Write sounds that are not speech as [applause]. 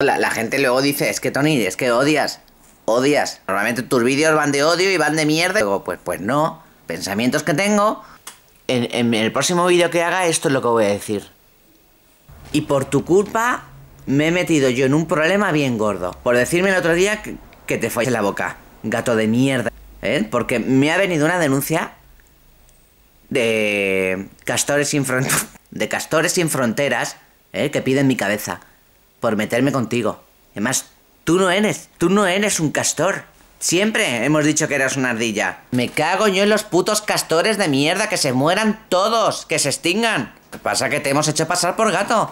La, la, gente luego dice, es que Tony, es que odias, odias. Normalmente tus vídeos van de odio y van de mierda. Luego, pues, pues no, pensamientos que tengo. En, el próximo vídeo que haga, esto es lo que voy a decir. Y por tu culpa, me he metido yo en un problema bien gordo. Por decirme el otro día que, te fue en la boca, gato de mierda. ¿eh? Porque me ha venido una denuncia de Castores sin Fronteras. [laughs] De Castores sin Fronteras, ¿eh? que piden mi cabeza por meterme contigo. Además, tú no eres, tú no eres un castor. Siempre hemos dicho que eras una ardilla. Me cago yo en los putos castores de mierda, que se mueran todos, que se extingan. ¿Qué pasa que te hemos hecho pasar por gato?